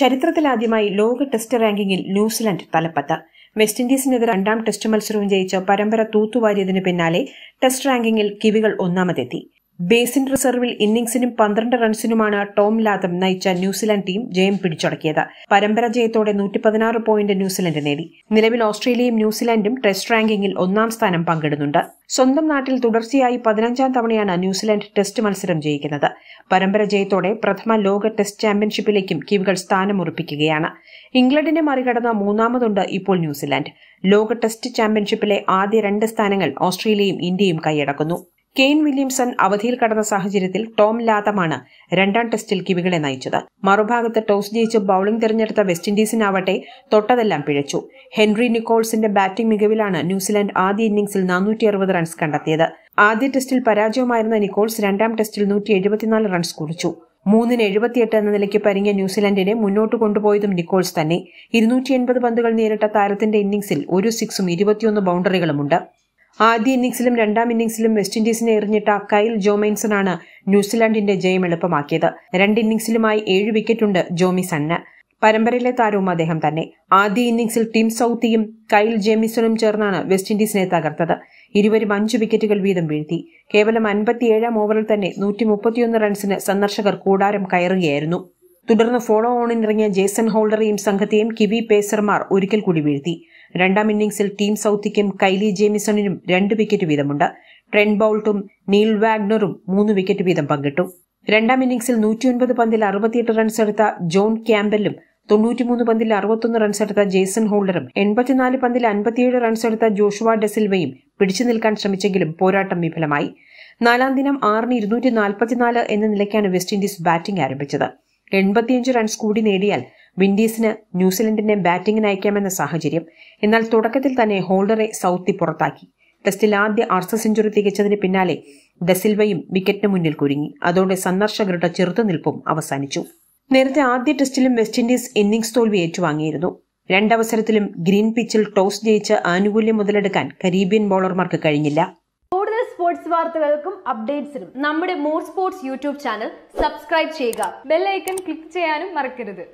ചരിത്രത്തിലാദ്യമായി ലോക ടെസ്റ്റ് റാങ്കിങ്ങിൽ ന്യൂസിലൻഡ് തലപ്പത്ത് വെസ്റ്റ് ഇൻഡീസിനെതിരെ രണ്ടാം ടെസ്റ്റ് മത്സരവും ജയിച്ച് പരമ്പര തൂത്തുവാരിയതിനു പിന്നാലെ ടെസ്റ്റ് റാങ്കിങ്ങിൽ കിവികൾ ഒന്നാമതെത്തി ബേസിൻ റിസർവിൽ ഇന്നിംഗ്സിനും പന്ത്രണ്ട് റൺസിനുമാണ് ടോം ലാദം നയിച്ച ന്യൂസിലാൻഡ് ടീം ജയം പിടിച്ചടക്കിയത് പരമ്പര ജയത്തോടെ നൂറ്റിപ്പതിനാറ് പോയിന്റ് ന്യൂസിലൻഡ് നേടി നിലവിൽ ഓസ്ട്രേലിയയും ന്യൂസിലാൻഡും ടെസ്റ്റ് റാങ്കിങ്ങിൽ ഒന്നാം സ്ഥാനം പങ്കിടുന്നുണ്ട് സ്വന്തം നാട്ടിൽ തുടർച്ചയായി പതിനഞ്ചാം തവണയാണ് ന്യൂസിലാൻഡ് ടെസ്റ്റ് മത്സരം ജയിക്കുന്നത് പരമ്പര ജയത്തോടെ പ്രഥമ ലോക ടെസ്റ്റ് ചാമ്പ്യൻഷിപ്പിലേക്കും കിവികൾ സ്ഥാനമുറപ്പിക്കുകയാണ് ഇംഗ്ലണ്ടിനെ മറികടന്ന മൂന്നാമതുണ്ട് ഇപ്പോൾ ന്യൂസിലാൻഡ് ലോക ടെസ്റ്റ് ചാമ്പ്യൻഷിപ്പിലെ ആദ്യ രണ്ട് സ്ഥാനങ്ങൾ ഓസ്ട്രേലിയയും ഇന്ത്യയും കൈയടക്കുന്നു കെയ്ൻ വില്യംസൺ അവധിയിൽ കടന്ന സാഹചര്യത്തിൽ ടോം ലാതമാണ് രണ്ടാം ടെസ്റ്റിൽ കിവികളെ നയിച്ചത് മറുഭാഗത്ത് ടോസ് ജയിച്ച് ബൌളിംഗ് തിരഞ്ഞെടുത്ത വെസ്റ്റ് ഇൻഡീസിനാവട്ടെ തൊട്ടതെല്ലാം പിഴച്ചു ഹെൻറി നിക്കോൾസിന്റെ ബാറ്റിംഗ് മികവിലാണ് ന്യൂസിലാൻഡ് ആദ്യ ഇന്നിംഗ്സിൽ നാനൂറ്റി അറുപത് റൺസ് കണ്ടെത്തിയത് ആദ്യ ടെസ്റ്റിൽ പരാജയമായിരുന്ന നിക്കോൾസ് രണ്ടാം ടെസ്റ്റിൽ നൂറ്റി എഴുപത്തിനാല് റൺസ് കുറിച്ചു മൂന്നിന് എഴുപത്തിയെട്ട് എന്ന നിലയ്ക്ക് പരിങ്ങിയ ന്യൂസിലാന്റിനെ മുന്നോട്ട് കൊണ്ടുപോയതും നിക്കോൾസ് തന്നെ ഇരുന്നൂറ്റി എൺപത് പന്തുകൾ നേരിട്ട താരത്തിന്റെ ഇന്നിംഗ്സിൽ ഒരു സിക്സും ഇരുപത്തിയൊന്ന് ബൌണ്ടറികളുമുണ്ട് ആദ്യ ഇന്നിംഗ്സിലും രണ്ടാം ഇന്നിംഗ്സിലും വെസ്റ്റ് ഇൻഡീസിനെ എറിഞ്ഞിട്ട കൈൽ ആണ് ന്യൂസിലാൻഡിന്റെ ജയം എളുപ്പമാക്കിയത് രണ്ട് ഇന്നിംഗ്സിലുമായി ഏഴ് വിക്കറ്റുണ്ട് ജോമിസണ് പരമ്പരയിലെ താരവും അദ്ദേഹം തന്നെ ആദ്യ ഇന്നിംഗ്സിൽ ടീം സൌത്തിയും കൈൽ ജെമിസണും ചേർന്നാണ് വെസ്റ്റ് ഇൻഡീസിനെ തകർത്തത് ഇരുവരും അഞ്ച് വിക്കറ്റുകൾ വീതം വീഴ്ത്തി കേവലം അൻപത്തിയേഴാം ഓവറിൽ തന്നെ നൂറ്റി മുപ്പത്തിയൊന്ന് റൺസിന് സന്ദർശകർ കൂടാരം കയറുകയായിരുന്നു തുടർന്ന് ഫോളോ ഇറങ്ങിയ ജേസൺ ഹോൾഡറേയും സംഘത്തെയും കിവി പേസർമാർ ഒരിക്കൽ കൂടി വീഴ്ത്തി രണ്ടാം ഇന്നിംഗ്സിൽ ടീം സൌത്തിക്കും കൈലി ജേമിസണിനും രണ്ട് വിക്കറ്റ് വീതമുണ്ട് ട്രെൻ ബൌൾട്ടും നീൽ വാഗ്നറും മൂന്ന് വിക്കറ്റ് വീതം പങ്കിട്ടു രണ്ടാം ഇന്നിംഗ്സിൽ നൂറ്റിയൊൻപത് പന്തിൽ അറുപത്തിയെട്ട് റൺസ് എടുത്ത ജോൺ ക്യാമ്പലും തൊണ്ണൂറ്റിമൂന്ന് പന്തിൽ അറുപത്തൊന്ന് റൺസ് എടുത്ത ജേസൺ ഹോൾഡറും എൺപത്തിനാല് പന്തിൽ അൻപത്തിയേഴ് റൺസ് എടുത്ത ജോഷുവ ഡെസിൽവയും പിടിച്ചു നിൽക്കാൻ ശ്രമിച്ചെങ്കിലും പോരാട്ടം വിഫലമായി നാലാം ദിനം ആറിന് ഇരുന്നൂറ്റി നാൽപ്പത്തിനാല് എന്ന നിലയ്ക്കാണ് വെസ്റ്റ് ഇൻഡീസ് ബാറ്റിംഗ് ആരംഭിച്ചത് എൺപത്തിയഞ്ച് റൺസ് കൂടി നേടിയാൽ വിൻഡീസിന് ന്യൂസിലൻഡിനെ ബാറ്റിംഗിന് അയക്കാമെന്ന സാഹചര്യം എന്നാൽ തുടക്കത്തിൽ തന്നെ ഹോൾഡറെ സൗത്തി പുറത്താക്കി ടെസ്റ്റിൽ ആദ്യ അർദ്ധ സെഞ്ചുറി തികച്ചതിന് പിന്നാലെ ഡെസിൽവയും വിക്കറ്റിന് മുന്നിൽ കുരുങ്ങി അതോടെ സന്ദർശകരുടെ ചെറുത്തുനിൽപ്പും അവസാനിച്ചു നേരത്തെ ആദ്യ ടെസ്റ്റിലും വെസ്റ്റ് ഇൻഡീസ് ഇന്നിംഗ്സ് തോൽവി ഏറ്റുവാങ്ങിയിരുന്നു രണ്ടവസരത്തിലും ഗ്രീൻ പിച്ചിൽ ടോസ് ജയിച്ച് ആനുകൂല്യം മുതലെടുക്കാൻ കരീബിയൻ ബൌളർമാർക്ക് കഴിഞ്ഞില്ല സ്പോർട്സ് വാർത്തകൾക്കും അപ്ഡേറ്റ്സിനും നമ്മുടെ more sports YouTube channel subscribe ചെയ്യുക ബെല്ലൈക്കൺ ക്ലിക്ക് ചെയ്യാനും മറക്കരുത്